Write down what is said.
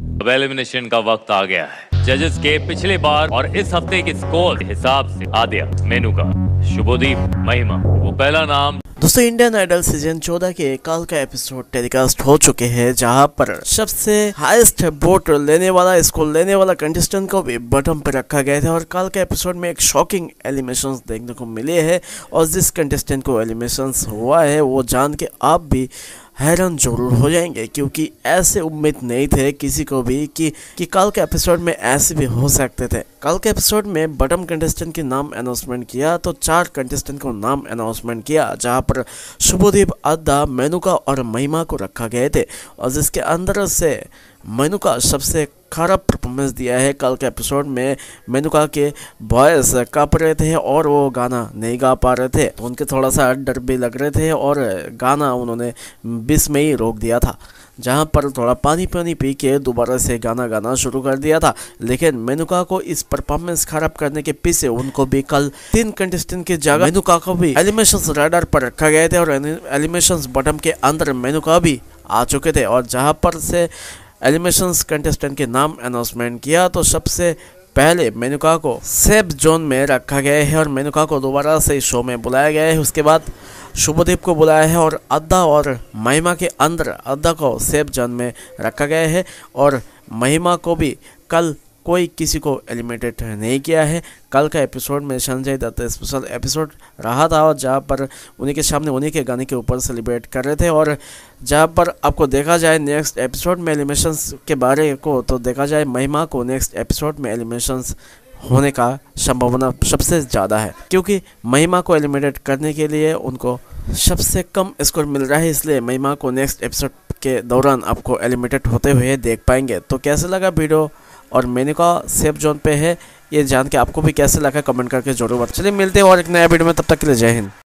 अब एलिमिनेशन का वक्त आ गया है जजेस के पिछले बार और इस हफ्ते के स्कोर हिसाब से आद्या का शुभोदीप महिमा वो पहला नाम दोस्तों इंडियन आइडल सीजन 14 के कल का एपिसोड टेलीकास्ट हो चुके हैं जहां पर सबसे हाईएस्ट वोट लेने वाला इसको लेने वाला कंटेस्टेंट को भी बटन पर रखा गया था और कल के एपिसोड में एक शॉकिंग एलिमिनेशन देखने को मिले हैं और जिस कंटेस्टेंट को एलिमिनेशन हुआ है वो जान के आप भी हैरान जरूर हो जाएंगे क्योंकि ऐसे उम्मीद नहीं थे किसी को भी कि कि कल के एपिसोड में ऐसे भी हो सकते थे कल के एपिसोड में बटम कंटेस्टेंट के नाम अनाउंसमेंट किया तो चार कंटेस्टेंट को नाम अनाउंसमेंट किया जहां पर शुभदीप अद्दा मेनुका और महिमा को रखा गए थे और जिसके अंदर से मेनुका सबसे खराब परफॉर्मेंस दिया है कल के एपिसोड में मेनुका के बॉयस कप रहे थे और वो गाना नहीं गा पा रहे थे तो उनके थोड़ा सा डर भी लग रहे थे और गाना उन्होंने बीस में ही रोक दिया था जहाँ पर थोड़ा पानी पानी पी के दोबारा से गाना गाना शुरू कर दिया था लेकिन मेनुका को इस परफॉर्मेंस खराब करने के पीछे उनको भी कल तीन कंटेस्टेंट की जगह मेनुका को भी एलिमेशन राइडर पर रखा गया था और एलिमेशन बटम के अंदर मेनुका भी आ चुके थे और जहाँ पर से एलिमेशंस कंटेस्टेंट के नाम अनाउंसमेंट किया तो सबसे पहले मेनुका को सेफ जोन में रखा गया है और मेनुका को दोबारा से शो में बुलाया गया है उसके बाद शुभदीप को बुलाया है और अद्दा और महिमा के अंदर अद्दा को सेफ जोन में रखा गया है और महिमा को भी कल कोई किसी को एलिमिनेटेड नहीं किया है कल का एपिसोड में संजय दत्त स्पेशल एपिसोड रहा था और जहाँ पर उन्हीं के सामने उन्हीं के गाने के ऊपर सेलिब्रेट कर रहे थे और जहाँ पर आपको देखा जाए नेक्स्ट एपिसोड में एलिमेशन के बारे को तो देखा जाए महिमा को नेक्स्ट एपिसोड में एलिमेशन होने का संभावना सबसे ज़्यादा है क्योंकि महिमा को एलिमिनेट करने के लिए उनको सबसे कम स्कोर मिल रहा है इसलिए महिमा को नेक्स्ट एपिसोड के दौरान आपको एलिमिनेट होते हुए देख पाएंगे तो कैसे लगा वीडियो और मेन्यू का सेफ जोन पे है ये जान के आपको भी कैसे लगा कमेंट करके जरूर बात चलिए मिलते हैं और एक नया वीडियो में तब तक के लिए जय हिंद